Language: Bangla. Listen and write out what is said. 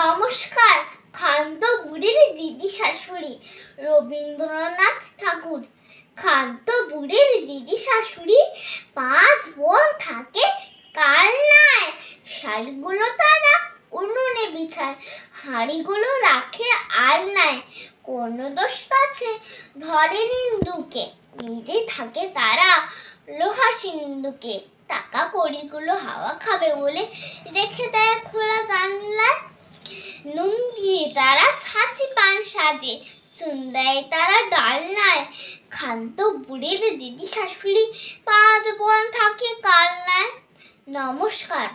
নমস্কার খান্ত বুড়ির দিদি শাশুড়ি রবীন্দ্রনাথ ঠাকুর খান্ত বুড়ির দিদি শাশুড়ি পাঁচ বোন থাকে কার নাই শাড়িগুলো তারা উনুনে বিছায় হাড়িগুলো রাখে আর নাই কোনো দোষ পাচ্ছে ধরে নিন্দুকে নিজে থাকে তারা লোহা সিন্ধুকে টাকা কড়িগুলো হাওয়া খাবে বলে রেখে দেয় খোলা গিয়ে তারা ছাঁচি পান সাজে চুন্দায় তারা ডালনায় ক্ষান্ত বুড়ির দিদি শাশুড়ি পাঁচ বোন থাকে কালনায় নমস্কার